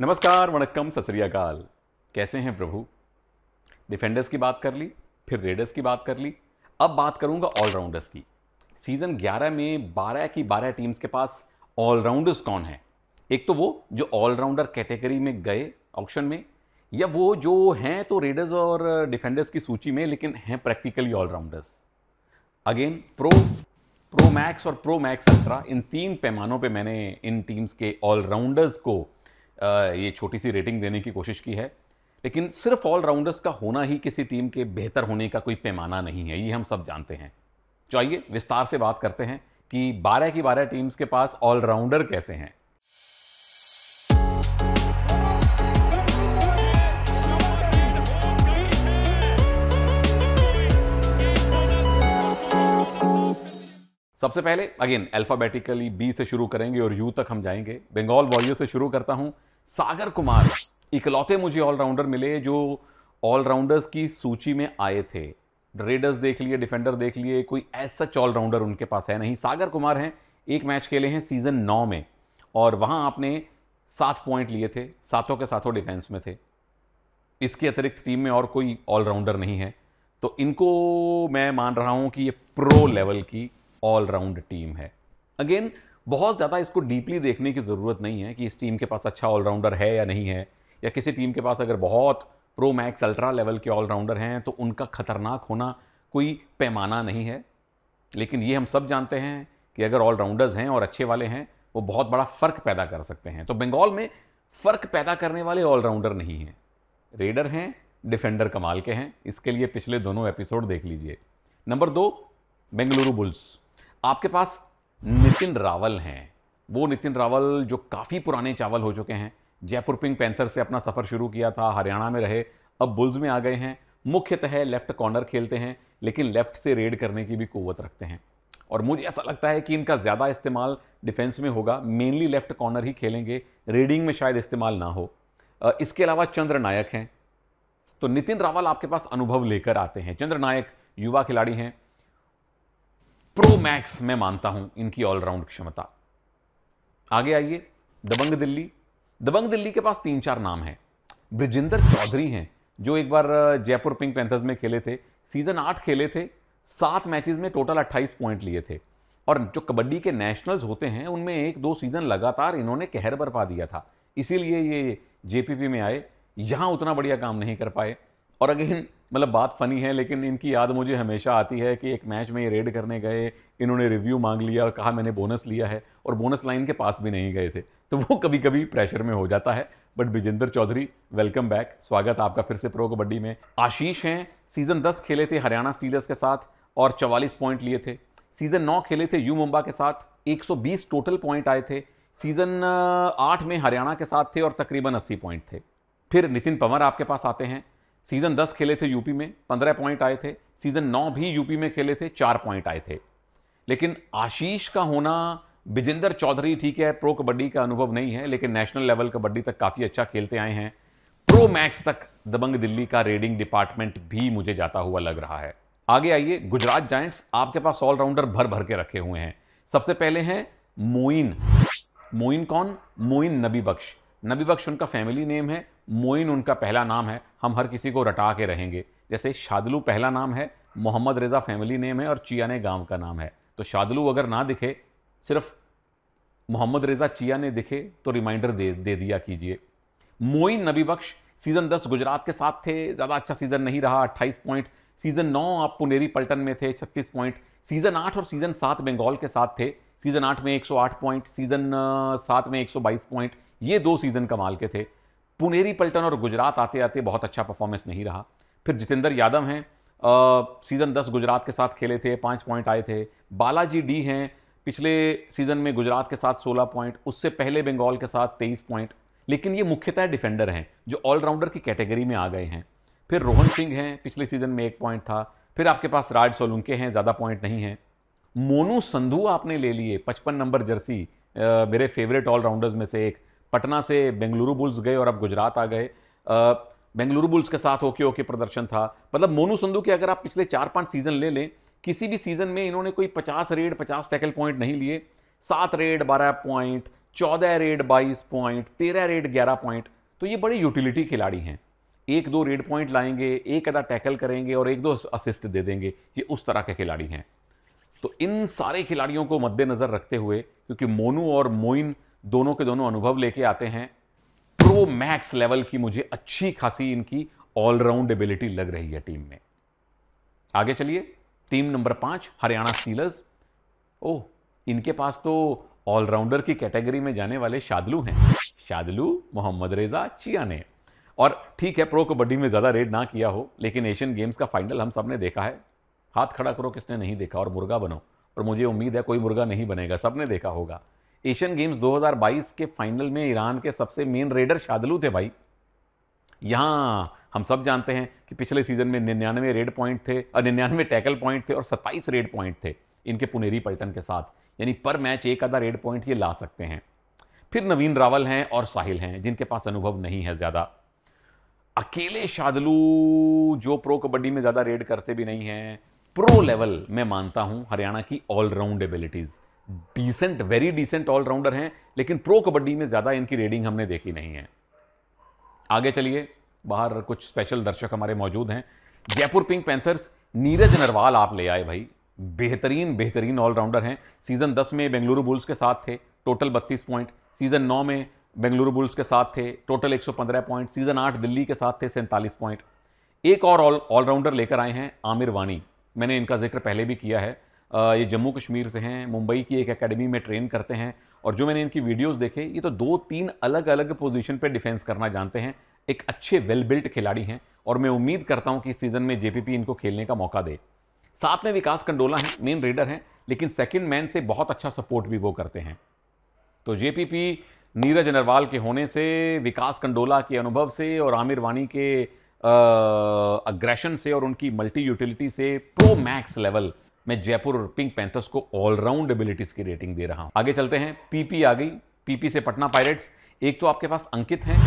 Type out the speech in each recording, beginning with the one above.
नमस्कार वनकम सत कैसे हैं प्रभु डिफेंडर्स की बात कर ली फिर रेडर्स की बात कर ली अब बात करूंगा ऑलराउंडर्स की सीज़न 11 में 12 की 12 टीम्स के पास ऑलराउंडर्स कौन हैं एक तो वो जो ऑलराउंडर कैटेगरी में गए ऑप्शन में या वो जो हैं तो रेडर्स और डिफेंडर्स की सूची में लेकिन हैं practically allrounders again pro pro max और प्रो मैक्स अल्ट्रा इन तीन पैमानों पे मैंने इन टीम्स के ऑलराउंडर्स को ये छोटी सी रेटिंग देने की कोशिश की है लेकिन सिर्फ ऑलराउंडर्स का होना ही किसी टीम के बेहतर होने का कोई पैमाना नहीं है ये हम सब जानते हैं तो आइए विस्तार से बात करते हैं कि 12 की 12 टीम्स के पास ऑलराउंडर कैसे हैं सबसे पहले अगेन अल्फाबेटिकली बी से शुरू करेंगे और यू तक हम जाएंगे बंगाल वॉरियर से शुरू करता हूं सागर कुमार इकलौते मुझे ऑलराउंडर मिले जो ऑलराउंडर्स की सूची में आए थे रेडर्स देख लिए डिफेंडर देख लिए कोई ऐसा ऑलराउंडर उनके पास है नहीं सागर कुमार हैं एक मैच खेले हैं सीजन नौ में और वहां आपने सात पॉइंट लिए थे सातों के सातों डिफेंस में थे इसके अतिरिक्त टीम में और कोई ऑलराउंडर नहीं है तो इनको मैं मान रहा हूं कि ये प्रो लेवल की ऑलराउंड टीम है अगेन बहुत ज़्यादा इसको डीपली देखने की ज़रूरत नहीं है कि इस टीम के पास अच्छा ऑलराउंडर है या नहीं है या किसी टीम के पास अगर बहुत प्रो मैक्स अल्ट्रा लेवल के ऑलराउंडर हैं तो उनका खतरनाक होना कोई पैमाना नहीं है लेकिन ये हम सब जानते हैं कि अगर ऑलराउंडर्स हैं और अच्छे वाले हैं वो बहुत बड़ा फ़र्क पैदा कर सकते हैं तो बंगाल में फ़र्क पैदा करने वाले ऑलराउंडर नहीं हैं रेडर हैं डिफेंडर कमाल के हैं इसके लिए पिछले दोनों एपिसोड देख लीजिए नंबर दो बेंगलुरु बुल्स आपके पास नितिन रावल हैं वो नितिन रावल जो काफ़ी पुराने चावल हो चुके हैं जयपुर पिंक पैंथर से अपना सफ़र शुरू किया था हरियाणा में रहे अब बुल्स में आ गए हैं मुख्यतः लेफ्ट कॉर्नर खेलते हैं लेकिन लेफ्ट से रेड करने की भी कुवत रखते हैं और मुझे ऐसा लगता है कि इनका ज़्यादा इस्तेमाल डिफेंस में होगा मेनली लेफ्ट कॉर्नर ही खेलेंगे रेडिंग में शायद इस्तेमाल ना हो इसके अलावा चंद्र नायक हैं तो नितिन रावल आपके पास अनुभव लेकर आते हैं चंद्र नायक युवा खिलाड़ी हैं प्रो मैक्स मैं मानता हूं इनकी ऑलराउंड क्षमता आगे आइए दबंग दिल्ली दबंग दिल्ली के पास तीन चार नाम हैं ब्रिजिंदर चौधरी हैं जो एक बार जयपुर पिंक पैंथर्स में खेले थे सीजन आठ खेले थे सात मैचेस में टोटल अट्ठाईस पॉइंट लिए थे और जो कबड्डी के नेशनल्स होते हैं उनमें एक दो सीजन लगातार इन्होंने कहर बरपा दिया था इसीलिए ये जेपीपी में आए यहाँ उतना बढ़िया काम नहीं कर पाए और अगेन मतलब बात फ़नी है लेकिन इनकी याद मुझे हमेशा आती है कि एक मैच में ये रेड करने गए इन्होंने रिव्यू मांग लिया और कहा मैंने बोनस लिया है और बोनस लाइन के पास भी नहीं गए थे तो वो कभी कभी प्रेशर में हो जाता है but Vijendra Chaudhary welcome back स्वागत आपका फिर से प्रो कबड्डी में आशीष हैं सीज़न दस खेले थे हरियाणा स्टीलर्स के साथ और चवालीस पॉइंट लिए थे सीज़न नौ खेले थे यू मुंबा के साथ एक टोटल पॉइंट आए थे सीज़न आठ में हरियाणा के साथ थे और तकरीबन अस्सी पॉइंट थे फिर नितिन पंवर आपके पास आते हैं सीजन 10 खेले थे यूपी में 15 पॉइंट आए थे सीजन 9 भी यूपी में खेले थे चार पॉइंट आए थे लेकिन आशीष का होना बिजेंदर चौधरी ठीक है प्रो कबड्डी का अनुभव नहीं है लेकिन नेशनल लेवल कबड्डी तक काफ़ी अच्छा खेलते आए हैं प्रो मैक्स तक दबंग दिल्ली का रेडिंग डिपार्टमेंट भी मुझे जाता हुआ लग रहा है आगे आइए गुजरात जायंट्स आपके पास ऑलराउंडर भर भर के रखे हुए हैं सबसे पहले हैं मोइन मोइन कौन मोइन नबी बख्श नबी बख्श उनका फैमिली नेम है मोइन उनका पहला नाम है हम हर किसी को रटा के रहेंगे जैसे शादलू पहला नाम है मोहम्मद रज़ा फैमिली नेम है और चिया ने गांव का नाम है तो शादलू अगर ना दिखे सिर्फ मोहम्मद रज़ा चिया ने दिखे तो रिमाइंडर दे दे दिया कीजिए मोइन नबी बख्श सीज़न दस गुजरात के साथ थे ज़्यादा अच्छा सीज़न नहीं रहा अट्ठाईस पॉइंट सीज़न नौ आप पुनेरी पल्टन में थे छत्तीस पॉइंट सीज़न आठ और सीज़न सात बंगाल के साथ थे सीज़न आठ में एक सौ आठ पॉइंट सीज़न सात में एक सौ बाईस पॉइंट ये दो सीज़न कमाल के थे पुनेरी पल्टन और गुजरात आते आते बहुत अच्छा परफॉर्मेंस नहीं रहा फिर जितेंद्र यादव हैं सीज़न दस गुजरात के साथ खेले थे पाँच पॉइंट आए थे बालाजी डी हैं पिछले सीज़न में गुजरात के साथ सोलह पॉइंट उससे पहले बंगाल के साथ तेईस पॉइंट लेकिन ये मुख्यतः डिफेंडर हैं जो ऑलराउंडर की कैटेगरी में आ गए हैं फिर रोहन सिंह हैं पिछले सीज़न में एक पॉइंट था फिर आपके पास राज सोलुंके हैं ज़्यादा पॉइंट नहीं हैं मोनू संधू आपने ले लिए पचपन नंबर जर्सी मेरे फेवरेट ऑलराउंडर्स में से एक पटना से बेंगलुरु बुल्स गए और अब गुजरात आ गए बेंगलुरु बुल्स के साथ ओके ओके प्रदर्शन था मतलब मोनू संधु के अगर आप पिछले चार पांच सीजन ले लें किसी भी सीजन में इन्होंने कोई पचास रेड पचास टैकल पॉइंट नहीं लिए सात रेड बारह पॉइंट चौदह रेड बाईस पॉइंट तेरह रेड ग्यारह पॉइंट तो ये बड़े यूटिलिटी खिलाड़ी हैं एक दो रेड पॉइंट लाएंगे एक आधा टैकल करेंगे और एक दो असिस्ट दे देंगे ये उस तरह के खिलाड़ी हैं तो इन सारे खिलाड़ियों को मद्देनज़र रखते हुए क्योंकि मोनू और मोइन दोनों के दोनों अनुभव लेके आते हैं प्रो मैक्स लेवल की मुझे अच्छी खासी इनकी ऑलराउंड एबिलिटी लग रही है टीम में आगे चलिए टीम नंबर पांच हरियाणा स्टीलर्स ओह इनके पास तो ऑलराउंडर की कैटेगरी में जाने वाले शादलू हैं शादलू मोहम्मद रेजा चिया ने और ठीक है प्रो कबड्डी में ज़्यादा रेड ना किया हो लेकिन एशियन गेम्स का फाइनल हम सब ने देखा है हाथ खड़ा करो किसने नहीं देखा और मुर्गा बनो और मुझे उम्मीद है कोई मुर्गा नहीं बनेगा सबने देखा होगा एशियन गेम्स 2022 के फाइनल में ईरान के सबसे मेन रेडर शादलू थे भाई यहाँ हम सब जानते हैं कि पिछले सीजन में निन्यानवे रेड पॉइंट थे और निन्यानवे टैकल पॉइंट थे और सत्ताईस रेड पॉइंट थे इनके पुनेरी पल्टन के साथ यानी पर मैच एक आधा रेड पॉइंट ये ला सकते हैं फिर नवीन रावल हैं और साहिल हैं जिनके पास अनुभव नहीं है ज़्यादा अकेले शादलू जो प्रो कबड्डी में ज़्यादा रेड करते भी नहीं हैं प्रो लेवल मैं मानता हूं हरियाणा की allround abilities decent very decent allrounder हैं लेकिन प्रो कबड्डी में ज़्यादा इनकी रेडिंग हमने देखी नहीं है आगे चलिए बाहर कुछ स्पेशल दर्शक हमारे मौजूद हैं जयपुर पिंक पैंथर्स नीरज नरवाल आप ले आए भाई बेहतरीन बेहतरीन ऑलराउंडर हैं सीज़न दस में बेंगलुरु बुल्स के साथ थे टोटल बत्तीस पॉइंट सीज़न नौ में बेंगलुरु बुल्स के साथ थे टोटल एक पॉइंट सीज़न आठ दिल्ली के साथ थे सैंतालीस पॉइंट एक और ऑलराउंडर लेकर आए हैं आमिर वानी मैंने इनका जिक्र पहले भी किया है ये जम्मू कश्मीर से हैं मुंबई की एक एकेडमी में ट्रेन करते हैं और जो मैंने इनकी वीडियोस देखे ये तो दो तीन अलग अलग पोजीशन पे डिफेंस करना जानते हैं एक अच्छे वेल बिल्ट खिलाड़ी हैं और मैं उम्मीद करता हूँ कि इस सीज़न में जेपीपी इनको खेलने का मौका दे साथ में विकास कंडोला हैं मेन रीडर हैं लेकिन सेकेंड मैन से बहुत अच्छा सपोर्ट भी वो करते हैं तो जे नीरज नरवाल के होने से विकास कंडोला के अनुभव से और आमिर वानी के अग्रेशन से और उनकी मल्टी यूटिलिटी से प्रो मैक्स लेवल मैं जयपुर और पिंक पैंथर्स को ऑलराउंड एबिलिटीज की रेटिंग दे रहा हूं आगे चलते हैं पीपी आ गई पीपी से पटना पायरेट्स एक तो आपके पास अंकित हैं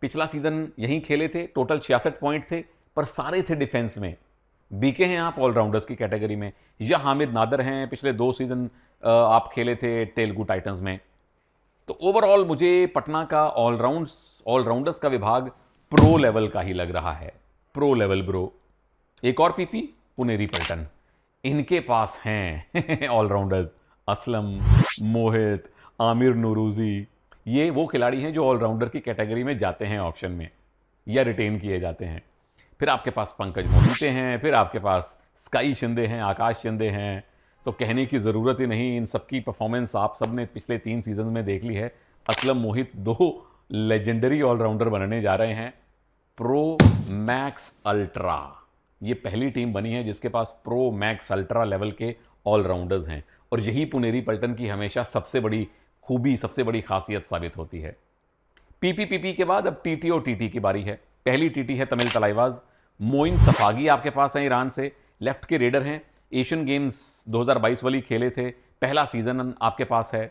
पिछला सीजन यहीं खेले थे टोटल छियासठ पॉइंट थे पर सारे थे डिफेंस में बीके हैं आप ऑलराउंडर्स की कैटेगरी में या हामिद नादर हैं पिछले दो सीजन आप खेले थे तेलुगु टाइटन्स में तो ओवरऑल मुझे पटना का ऑलराउंड ऑलराउंडर्स का विभाग प्रो लेवल का ही लग रहा है प्रो लेवल ब्रो एक और पीपी पुनेरी पल्टन इनके पास हैं ऑलराउंडर्स असलम मोहित आमिर नूरूजी ये वो खिलाड़ी हैं जो ऑलराउंडर की कैटेगरी में जाते हैं ऑप्शन में या रिटेन किए जाते हैं फिर आपके पास पंकज मोहिते हैं फिर आपके पास स्काई शिंदे हैं आकाश शिंदे हैं तो कहने की ज़रूरत ही नहीं इन सबकी परफॉर्मेंस आप सब ने पिछले तीन सीजन में देख ली है असलम मोहित दो लेजेंडरी ऑलराउंडर बनने जा रहे हैं प्रो मैक्स अल्ट्रा ये पहली टीम बनी है जिसके पास प्रो मैक्स अल्ट्रा लेवल के ऑलराउंडर्स हैं और यही पुनेरी पल्टन की हमेशा सबसे बड़ी खूबी सबसे बड़ी खासियत साबित होती है पीपीपीपी के बाद अब टी और टी की बारी है पहली टी है तमिल तलाइवाज मोइन सफागी आपके पास हैं ईरान से लेफ्ट के रेडर हैं एशियन गेम्स 2022 वाली खेले थे पहला सीज़न आपके पास है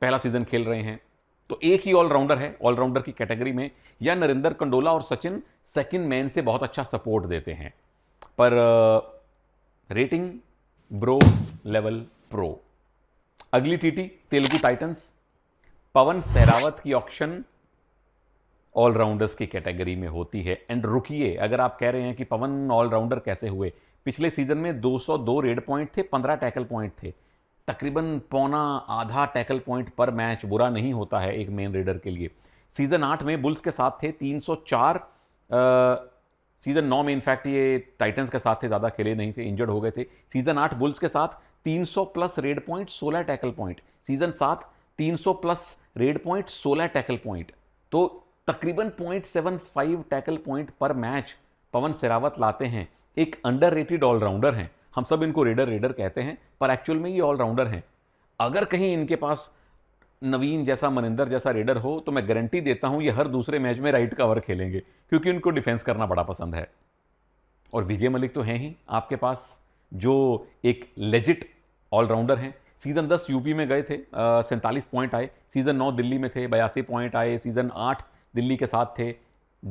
पहला सीज़न खेल रहे हैं तो एक ही ऑलराउंडर है ऑलराउंडर की कैटेगरी में या नरेंद्र कंडोला और सचिन सेकंड मैन से बहुत अच्छा सपोर्ट देते हैं पर रेटिंग ब्रो लेवल प्रो अगली टीटी तेलुगु टाइटंस पवन सहरावत की ऑक्शन ऑलराउंडर्स की कैटेगरी में होती है एंड रुकिए अगर आप कह रहे हैं कि पवन ऑलराउंडर कैसे हुए पिछले सीजन में 202 रेड पॉइंट थे 15 टैकल पॉइंट थे तकरीबन पौना आधा टैकल पॉइंट पर मैच बुरा नहीं होता है एक मेन रेडर के लिए सीजन आठ में बुल्स के साथ थे 304 सीजन नौ में इनफैक्ट ये टाइटन्स के साथ थे ज़्यादा खेले नहीं थे इंजर्ड हो गए थे सीजन आठ बुल्स के साथ 300 plus raid point 16 tackle point season सात 300 plus raid point 16 tackle point तो तकरीबन point seven five tackle point पर मैच पवन सेरावत लाते हैं एक अंडर रेटेड ऑलराउंडर हैं हम सब इनको रेडर रेडर कहते हैं पर एक्चुअल में ये ऑलराउंडर हैं अगर कहीं इनके पास नवीन जैसा मनिंदर जैसा रेडर हो तो मैं गारंटी देता हूं ये हर दूसरे मैच में राइट कवर खेलेंगे क्योंकि उनको डिफेंस करना बड़ा पसंद है और विजय मलिक तो हैं ही आपके पास जो एक लेजिट ऑलराउंडर हैं सीज़न दस यूपी में गए थे सैंतालीस पॉइंट आए सीज़न नौ दिल्ली में थे बयासी पॉइंट आए सीज़न आठ दिल्ली के साथ थे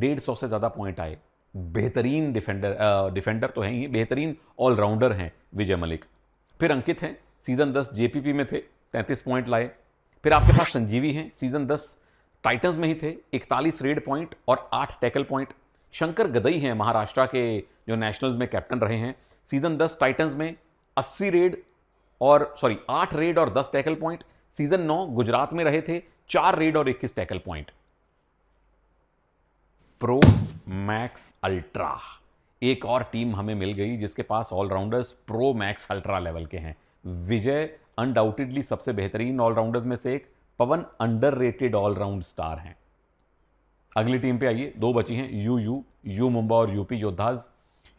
डेढ़ सौ से ज़्यादा पॉइंट आए बेहतरीन डिफेंडर डिफेंडर तो हैं ही बेहतरीन ऑलराउंडर हैं विजय मलिक फिर अंकित हैं सीज़न दस जे में थे तैंतीस पॉइंट लाए फिर आपके पास संजीवी हैं सीजन दस टाइटंस में ही थे इकतालीस रेड पॉइंट और आठ टैकल पॉइंट शंकर गदई हैं महाराष्ट्र के जो नेशनल्स में कैप्टन रहे हैं सीजन दस टाइटंस में अस्सी रेड और सॉरी आठ रेड और दस टैकल पॉइंट सीजन नौ गुजरात में रहे थे चार रेड और इक्कीस tackle point pro max ultra एक और टीम हमें मिल गई जिसके पास allrounders pro max ultra level के हैं विजय अनडाउटेडली सबसे बेहतरीन ऑलराउंडर्स में से एक Pawan underrated allround star हैं अगली टीम पे आइए दो बची हैं यू यू यू मुंबा और यूपी योद्धाज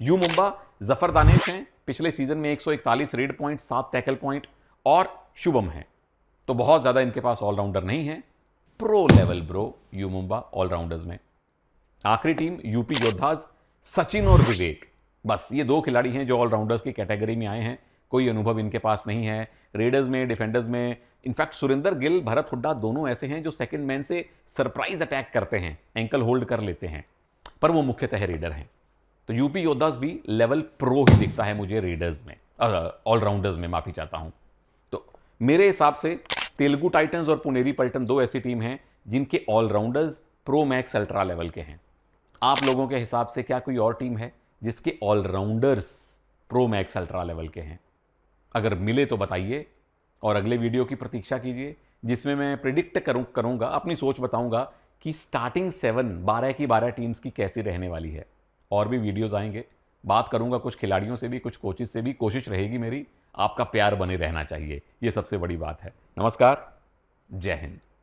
यू मुंबा जफर दानिश हैं पिछले सीजन में 141 रेड पॉइंट सात टैकल पॉइंट और शुभम हैं तो बहुत ज़्यादा इनके पास ऑलराउंडर नहीं है pro level bro U Mumba allrounders में आखिरी टीम यूपी योद्धाज सचिन और विवेक बस ये दो खिलाड़ी हैं जो ऑलराउंडर्स की कैटेगरी में आए हैं कोई अनुभव इनके पास नहीं है रेडर्स में डिफेंडर्स में इनफैक्ट सुरेंद्र गिल भरत हुड्डा दोनों ऐसे हैं जो सेकंड मैन से सरप्राइज अटैक करते हैं एंकल होल्ड कर लेते हैं पर वो मुख्यतः रेडर हैं तो यूपी योद्धास भी लेवल प्रो ही दिखता है मुझे रेडर्स में ऑलराउंडर्स में माफ़ी चाहता हूँ तो मेरे हिसाब से तेलुगु टाइटन्स और पुनेरी पल्टन दो ऐसी टीम हैं जिनके allrounders pro max ultra level के हैं आप लोगों के हिसाब से क्या कोई और टीम है जिसके allrounders pro max ultra level के हैं अगर मिले तो बताइए और अगले वीडियो की प्रतीक्षा कीजिए जिसमें मैं प्रिडिक्ट करूँ करूँगा अपनी सोच बताऊँगा कि स्टार्टिंग सेवन बारह की बारह टीम्स की कैसी रहने वाली है और भी वीडियोज़ आएंगे बात करूँगा कुछ खिलाड़ियों से भी कुछ कोचिज से भी कोशिश रहेगी मेरी आपका प्यार बने रहना चाहिए ये सबसे बड़ी बात है नमस्कार जय हिंद